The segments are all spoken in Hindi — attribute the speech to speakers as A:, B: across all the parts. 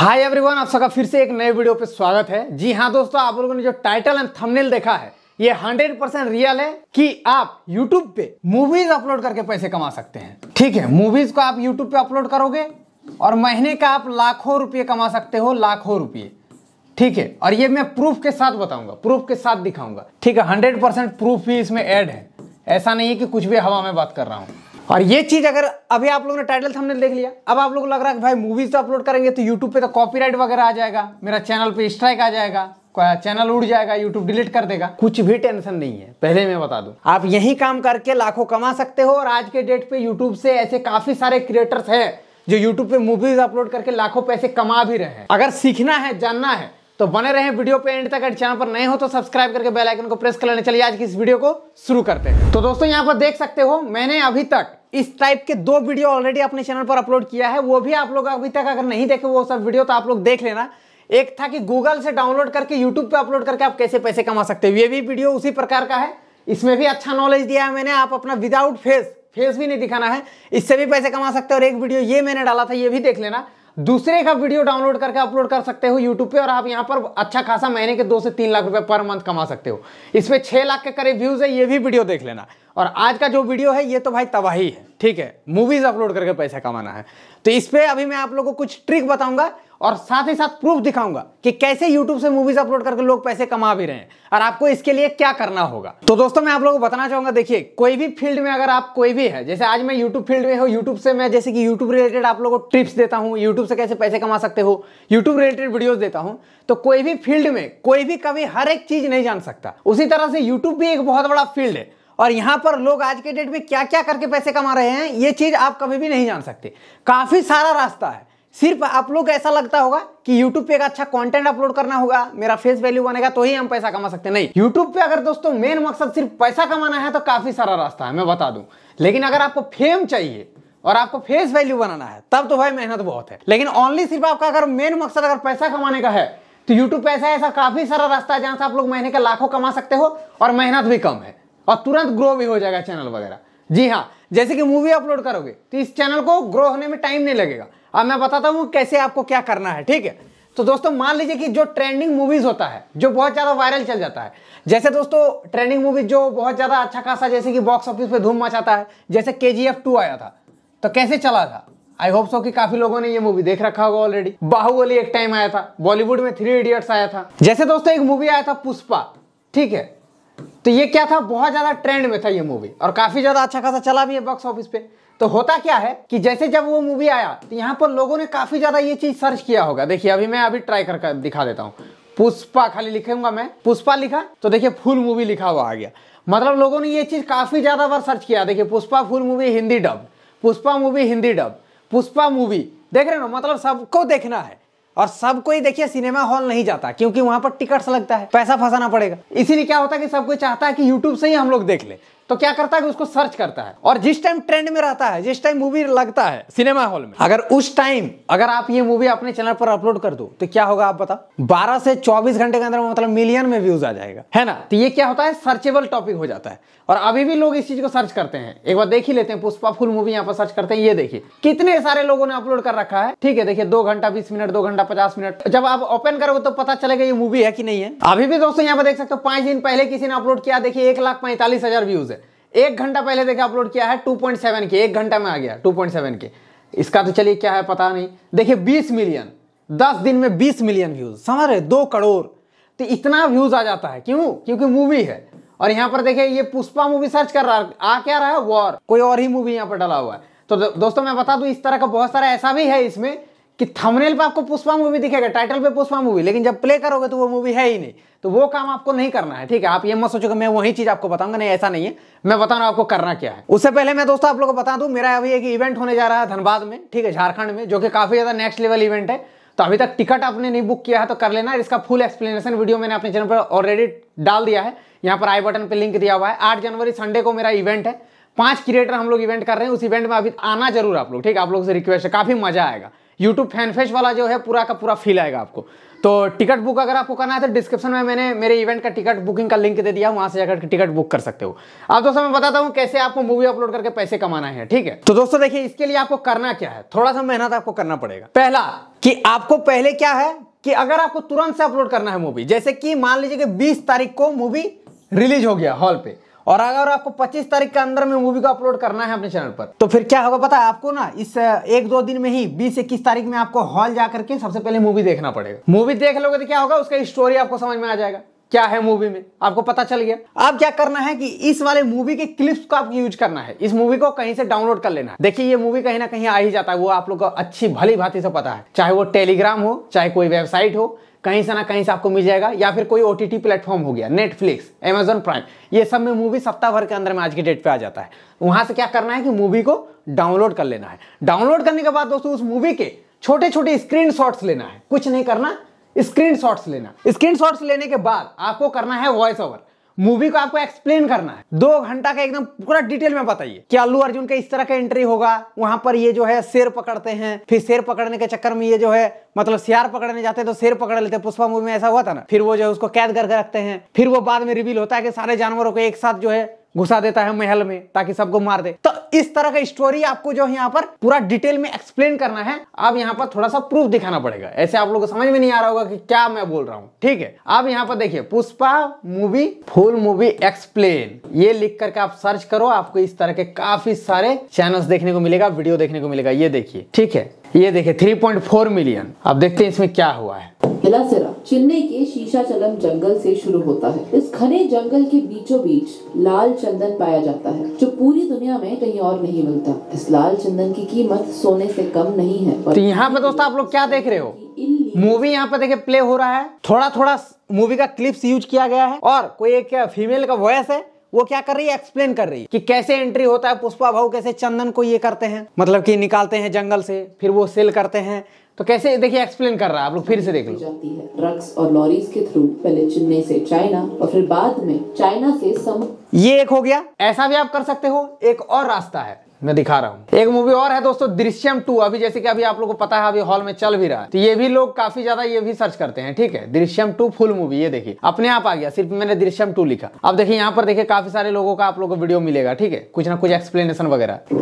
A: हाय एवरीवन आप सबका फिर से एक नए वीडियो पे स्वागत है जी हाँ दोस्तों आप लोगों ने जो टाइटल एंड थंबनेल देखा है ये 100 परसेंट रियल है कि आप YouTube पे मूवीज अपलोड करके पैसे कमा सकते हैं ठीक है मूवीज को आप YouTube पे अपलोड करोगे और महीने का आप लाखों रुपये कमा सकते हो लाखों रुपये ठीक है और ये मैं प्रूफ के साथ बताऊंगा प्रूफ के साथ दिखाऊंगा ठीक है हंड्रेड प्रूफ भी इसमें एड है ऐसा नहीं है कि कुछ भी हवा में बात कर रहा हूँ और ये चीज अगर अभी आप लोगों ने टाइटल हमने देख लिया अब आप लोग लग रहा है कि भाई मूवीज तो अपलोड करेंगे तो यूट्यूब पे तो कॉपीराइट वगैरह आ जाएगा मेरा चैनल पे स्ट्राइक आ जाएगा चैनल उड़ जाएगा यूट्यूब डिलीट कर देगा कुछ भी टेंशन नहीं है पहले मैं बता दू आप यही काम करके लाखों कमा सकते हो और आज के डेट पे यूट्यूब से ऐसे काफी सारे क्रिएटर्स है जो यूट्यूब पे मूवीज अपलोड करके लाखों पैसे कमा भी रहे हैं अगर सीखना है जानना है तो बने रहे वीडियो पे एंड तक अगर चैनल पर नए हो तो सब्सक्राइब करके बेल आइकन को प्रेस कर लेना चलिए आज की इस वीडियो को शुरू करते हैं तो दोस्तों यहाँ पर देख सकते हो मैंने अभी तक इस टाइप के दो वीडियो ऑलरेडी अपने चैनल पर अपलोड किया है वो भी आप लोग अभी तक अगर नहीं देखे वो सब वीडियो तो आप लोग देख लेना एक था कि गूगल से डाउनलोड करके यूट्यूब पे अपलोड करके आप कैसे पैसे कमा सकते हो ये भी वीडियो उसी प्रकार का है इसमें भी अच्छा नॉलेज दिया है मैंने आप अपना विदाउट फेस फेस भी नहीं दिखाना है इससे भी पैसे कमा सकते हैं और एक वीडियो ये मैंने डाला था ये भी देख लेना दूसरे का वीडियो डाउनलोड करके अपलोड कर सकते हो यूट्यूब पे और आप यहाँ पर अच्छा खासा महीने के दो से तीन लाख रुपए पर मंथ कमा सकते हो इसमें छह लाख के करीब व्यूज़ है ये भी वीडियो देख लेना और आज का जो वीडियो है ये तो भाई तबाही है ठीक है मूवीज़ अपलोड करके पैसा कमाना है तो इस पर अभी मैं आप लोग को कुछ ट्रिक बताऊंगा और साथ ही साथ प्रूफ दिखाऊंगा कि कैसे YouTube से मूवीज अपलोड करके लोग पैसे कमा भी रहे हैं और आपको इसके लिए क्या करना होगा तो दोस्तों मैं आप लोगों को बताना चाहूंगा देखिए कोई भी फील्ड में अगर आप कोई भी है जैसे आज मैं YouTube फील्ड में हूँ YouTube से मैं जैसे कि YouTube रिलेटेड आप लोगों को टिप्स देता हूँ YouTube से कैसे पैसे कमा सकते हो YouTube रिलेटेड वीडियोज देता हूँ तो कोई भी फील्ड में कोई भी कभी हर एक चीज नहीं जान सकता उसी तरह से यूट्यूब भी एक बहुत बड़ा फील्ड है और यहाँ पर लोग आज के डेट में क्या क्या करके पैसे कमा रहे हैं ये चीज़ आप कभी भी नहीं जान सकते काफ़ी सारा रास्ता है सिर्फ आप लोग को ऐसा लगता होगा कि YouTube पे एक अच्छा कंटेंट अपलोड करना होगा मेरा फेस वैल्यू बनेगा तो ही हम पैसा कमा सकते नहीं YouTube पे अगर दोस्तों मेन मकसद सिर्फ पैसा कमाना है तो काफी सारा रास्ता है मैं बता दूं लेकिन अगर आपको फेम चाहिए और आपको फेस वैल्यू बनाना है तब तो भाई मेहनत बहुत है लेकिन ओनली सिर्फ आपका अगर मेन मकसद अगर पैसा कमाने का है तो यूट्यूब पे ऐसा ऐसा काफी सारा रास्ता है जहां से आप लोग महीने के लाखों कमा सकते हो और मेहनत भी कम है और तुरंत ग्रो भी हो जाएगा चैनल वगैरह जी हाँ जैसे कि मूवी अपलोड करोगे तो इस चैनल को ग्रो होने में टाइम नहीं लगेगा अब मैं बताता हूँ कैसे आपको क्या करना है ठीक है तो दोस्तों मान लीजिए कि जो ट्रेंडिंग मूवीज होता है जो बहुत ज्यादा वायरल चल जाता है जैसे दोस्तों ट्रेंडिंग मूवीज जो बहुत ज्यादा अच्छा खासा जैसे कि बॉक्स ऑफिस पे धूम मचाता है जैसे के जी एफ टू आया था तो कैसे चला था आई होप सो कि काफी लोगों ने ये मूवी देख रखा होगा ऑलरेडी बाहुबली एक टाइम आया था बॉलीवुड में थ्री इडियट्स आया था जैसे दोस्तों एक मूवी आया था पुष्पा ठीक है तो ये क्या था बहुत ज़्यादा ट्रेंड में था ये मूवी और काफ़ी ज़्यादा अच्छा खासा चला भी है बॉक्स ऑफिस पे तो होता क्या है कि जैसे जब वो मूवी आया तो यहाँ पर लोगों ने काफ़ी ज़्यादा ये चीज़ सर्च किया होगा देखिए अभी मैं अभी ट्राई कर दिखा देता हूँ पुष्पा खाली लिखूंगा मैं पुष्पा लिखा तो देखिए फुल मूवी लिखा हुआ आ गया मतलब लोगों ने ये चीज़ काफ़ी ज़्यादा बार सर्च किया देखिए Pushpa full movie Hindi dub Pushpa movie Hindi dub Pushpa movie देख रहे हो मतलब सबको देखना है और सब कोई देखिए सिनेमा हॉल नहीं जाता क्योंकि वहां पर टिकट्स लगता है पैसा फंसाना पड़ेगा इसीलिए क्या होता है कि सब कोई चाहता है कि यूट्यूब से ही हम लोग देख ले तो क्या करता है उसको सर्च करता है और जिस टाइम ट्रेंड में रहता है जिस टाइम मूवी लगता है सिनेमा हॉल में अगर उस टाइम अगर आप ये मूवी अपने चैनल पर अपलोड कर दो तो क्या होगा आप बता 12 से 24 घंटे के अंदर मतलब मिलियन में व्यूज आ जाएगा है ना तो ये क्या होता है सर्चेबल टॉपिक हो जाता है और अभी भी लोग इस चीज को सर्च करते हैं एक बार देख ही लेते हैं पुष्पा फुल मूवी यहाँ पर सर्च करते हैं ये देखिए कितने सारे लोगों ने अपलोड कर रखा है ठीक है देखिए दो घंटा बीस मिनट दो घंटा पचास मिनट जब आप ओपन करोगे तो पता चलेगा ये मूवी है कि नहीं है अभी भी दोस्तों यहाँ पर देख सकते हो पांच दिन पहले किसी ने अपलोड किया देखिए एक लाख पैंतालीस हजार व्यूज है एक घंटा पहले देखिए अपलोड किया है 2.7 के एक घंटा में आ गया 2.7 के इसका तो चलिए क्या है पता नहीं देखिए 20 मिलियन 10 दिन में 20 मिलियन व्यूज समझ रहे दो करोड़ तो इतना व्यूज आ जाता है क्यों क्योंकि मूवी है और यहाँ पर देखिए ये पुष्पा मूवी सर्च कर रहा है आ क्या रहा है वॉर कोई और ही मूवी यहाँ पर डाला हुआ है तो दोस्तों मैं बता दूं इस तरह का बहुत सारा ऐसा भी है इसमें कि थंबनेल पे आपको पुष्पा मूवी दिखेगा टाइटल पे पुष्पा मूवी लेकिन जब प्ले करोगे तो वो मूवी है ही नहीं तो वो काम आपको नहीं करना है ठीक है आप ये मत सोचो कि मैं वही चीज आपको बताऊंगा नहीं ऐसा नहीं है मैं बता रहा हूँ आपको करना क्या है उससे पहले मैं दोस्तों आप लोगों को बता दूं मेरा अभी एक इवेंट होने जा रहा है धनबाद में ठीक है झारखंड में जो कि काफी ज्यादा नेक्स्ट लेवल इवेंट है तो अभी तक टिकट आपने नहीं बुक किया है तो कर लेना इसका फुल एक्सप्लेनेशन वीडियो मैंने अपने चैनल पर ऑलरेडी डाल दिया है यहाँ पर आई बटन पर लिंक दिया हुआ है आठ जनवरी संडे को मेरा इवेंट है पांच क्रिएटर हम लोग इवेंट कर रहे हैं उस इवेंट में अभी आना जरूर आप लोग ठीक है आप लोग से रिक्वेस्ट है काफी मजा आएगा यूट्यूब फेस वाला जो है पूरा का पूरा फील आएगा आपको तो टिकट बुक अगर आपको करना है तो डिस्क्रिप्शन में मैंने मेरे इवेंट का टिकट बुकिंग का लिंक दे दिया वहां से जाकर टिकट बुक कर सकते हो अब दोस्तों मैं बताता हूँ कैसे आपको मूवी अपलोड करके पैसे कमाना है ठीक है तो दोस्तों देखिए इसके लिए आपको करना क्या है थोड़ा सा मेहनत आपको करना पड़ेगा पहला कि आपको पहले क्या है कि अगर आपको तुरंत से अपलोड करना है मूवी जैसे कि मान लीजिए कि बीस तारीख को मूवी रिलीज हो गया हॉल पे और अगर आपको 25 तारीख के अंदर में मूवी को अपलोड करना है अपने चैनल पर तो फिर क्या होगा पता है आपको ना इस एक दो दिन में ही बीस इक्कीस तारीख में आपको हॉल जाकर के सबसे पहले मूवी देखना पड़ेगा मूवी देख लोगे तो क्या होगा उसका स्टोरी आपको समझ में आ जाएगा क्या है मूवी में आपको पता चल गया अब क्या करना है कि इस वाले मूवी के क्लिप्स को आप यूज करना है इस मूवी को कहीं से डाउनलोड कर लेना है देखिए ये मूवी कहीं ना कहीं आ ही जाता है वो आप लोग को अच्छी भली भांति से पता है चाहे वो टेलीग्राम हो चाहे कोई वेबसाइट हो कहीं से ना कहीं से आपको मिल जाएगा या फिर कोई ओटी टी प्लेटफॉर्म हो गया नेटफ्लिक्स एमेजोन प्राइम ये सब में मूवी सप्ताह भर के अंदर में आज की डेट पे आ जाता है वहां से क्या करना है कि मूवी को डाउनलोड कर लेना है डाउनलोड करने के बाद दोस्तों उस मूवी के छोटे छोटे स्क्रीन लेना है कुछ नहीं करना स्क्रीनशॉट्स लेना स्क्रीनशॉट्स लेने के बाद आपको करना है वॉइस ओवर मूवी को आपको एक्सप्लेन करना है दो घंटा का एकदम पूरा डिटेल में बताइए कि अल्लू अर्जुन का इस तरह का एंट्री होगा वहां पर ये जो है शेर पकड़ते हैं फिर शेर पकड़ने के चक्कर में ये जो है मतलब सियार पकड़ने जाते हैं तो शेर पकड़ लेते हैं पुष्पा मूवी में ऐसा हुआ था ना फिर वो जो है उसको कैद करके रखते हैं फिर वो बाद में रिवील होता है कि सारे जानवरों को एक साथ जो है घुसा देता है महल में ताकि सबको मार दे तो इस तरह का स्टोरी आपको जो है यहाँ पर पूरा डिटेल में एक्सप्लेन करना है अब यहाँ पर थोड़ा सा प्रूफ दिखाना पड़ेगा ऐसे आप लोग को समझ में नहीं आ रहा होगा कि क्या मैं बोल रहा हूँ ठीक है अब यहाँ पर देखिए Pushpa movie full movie explain ये लिख करके आप सर्च करो आपको इस तरह के काफी सारे चैनल देखने को मिलेगा वीडियो देखने को मिलेगा ये देखिए ठीक है ये पॉइंट 3.4 मिलियन अब देखते हैं इसमें क्या हुआ है एलासेरा चेन्नई के शीशा चलम जंगल से शुरू होता है इस घने जंगल के बीचों बीच लाल चंदन पाया जाता है जो पूरी दुनिया में कहीं और नहीं मिलता इस लाल चंदन की कीमत सोने से कम नहीं है तो यहाँ पे दोस्तों आप लोग क्या देख रहे हो मूवी यहाँ पे देखे प्ले हो रहा है थोड़ा थोड़ा मूवी का क्लिप्स यूज किया गया है और कोई एक फीमेल का वॉयस है वो क्या कर रही है एक्सप्लेन कर रही है कि कैसे एंट्री होता है पुष्पा भाव कैसे चंदन को ये करते हैं मतलब कि निकालते हैं जंगल से फिर वो सेल करते हैं तो कैसे देखिए एक्सप्लेन कर रहा है आप लोग फिर से देख लो जाती है ड्रग्स और लॉरीज के थ्रू पहले चेन्नई से चाइना और फिर बाद में चाइना से सम ये एक हो गया ऐसा भी आप कर सकते हो एक और रास्ता है मैं दिखा रहा हूँ एक मूवी और है दोस्तों दृश्यम टू अभी जैसे कि अभी आप लोगों को पता है अभी हॉल में चल भी रहा है तो ये भी लोग काफी ज्यादा ये भी सर्च करते हैं ठीक है दृश्यम टू फुल मूवी ये देखिए अपने आप आ गया सिर्फ मैंने दृश्यम टू लिखा अब देखिए यहाँ पर देखिए काफी सारे लोगों का आप लोगों को वीडियो मिलेगा ठीक है कुछ ना कुछ एक्सप्लेनेशन वगैरह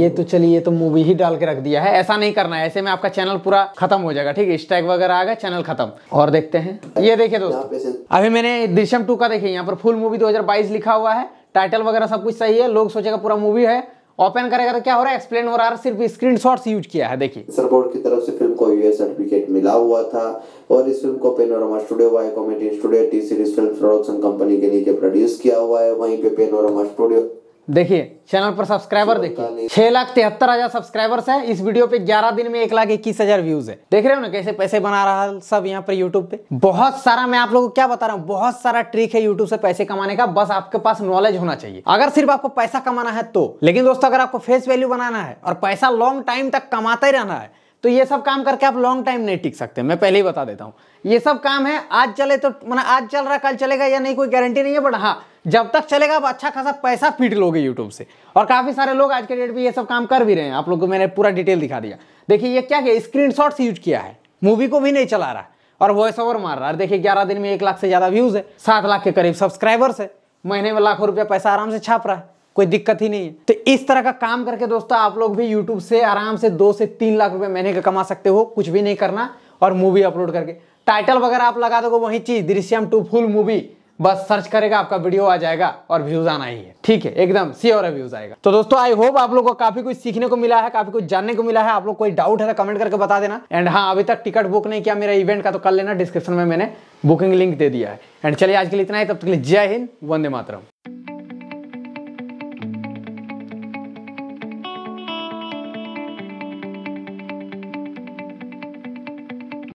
A: ये तो चलिए ये तो मूवी ही डाल के रख दिया है ऐसा नहीं करना है ऐसे में आपका चैनल पूरा खत्म हो जाएगा ठीक है स्टैग वगैरह आ गया चैनल खत्म और देखते हैं ये देखिए दोस्तों अभी मैंने दृश्यम टू का देखिए यहाँ पर फुल मूवी 2022 लिखा हुआ है टाइटल वगैरह सब कुछ सही है लोग सोचेगा पूरा मूवी है ओपन करेगा तो क्या हो रहा है एक्सप्लेन हो रहा है सिर्फ स्क्रीन यूज किया है देखिए सर बोर्ड की तरफ से फिल्म को यूएस सर्टिफिकेट मिला हुआ था और इस फिल्म को Panorama studio Viacom studio T series film production company के नीचे प्रोड्यूस किया हुआ है वहीं पे पेनोरमा स्टूडियो देखिए चैनल पर सब्सक्राइबर देखिए छह लाख तिहत्तर हजार सब्सक्राइबर्स है इस वीडियो पे ग्यारह दिन में एक लाख इक्कीस हजार व्यूज है देख रहे हो ना कैसे पैसे बना रहा है सब यहाँ पर यूट्यूब पे बहुत सारा मैं आप लोगों को क्या बता रहा हूँ बहुत सारा ट्रिक है यूट्यूब से पैसे कमाने का बस आपके पास नॉलेज होना चाहिए अगर सिर्फ आपको पैसा कमाना है तो लेकिन दोस्तों अगर आपको फेस वैल्यू बनाना है और पैसा लॉन्ग टाइम तक कमाते ही रहना है तो ये सब काम करके आप लॉन्ग टाइम नहीं टिक सकते मैं पहले ही बता देता हूँ ये सब काम है आज चले तो मतलब आज चल रहा कल चलेगा या नहीं कोई गारंटी नहीं है बट हाँ जब तक चलेगा आप अच्छा खासा पैसा पीट लोगे यूट्यूब से और काफ़ी सारे लोग आज के डेट में ये सब काम कर भी रहे हैं आप लोग को मैंने पूरा डिटेल दिखा दिया देखिए ये क्या किया स्क्रीन यूज किया है मूवी को भी नहीं चला रहा और वॉइस ओवर मार रहा है देखिए ग्यारह दिन में एक लाख से ज़्यादा व्यूज़ है सात लाख के करीब सब्सक्राइबर्स है महीने में लाखों रुपया पैसा आराम से छाप रहा है कोई दिक्कत ही नहीं है तो इस तरह का काम करके दोस्तों आप लोग भी यूट्यूब से आराम से दो से तीन लाख रुपए महीने का कमा सकते हो कुछ भी नहीं करना और मूवी अपलोड करके टाइटल वगैरह आप लगा दोगे वही चीज दृश्यम टू फुल मूवी बस सर्च करेगा आपका वीडियो आ जाएगा और व्यूज आना ही है ठीक है एकदम सी और व्यूज आएगा तो दोस्तों आई होप आप लोग को काफी कुछ सीखने को मिला है काफी कुछ जानने को मिला है आप लोग कोई डाउट है तो कमेंट करके बता देना एंड हाँ अभी तक टिकट बुक नहीं किया मेरा इवेंट का तो कर लेना डिस्क्रिप्शन में मैंने बुकिंग लिंक दे दिया है एंड चलिए आज के लिए इतना ही तब तक के लिए जय हिंद वंदे मातरम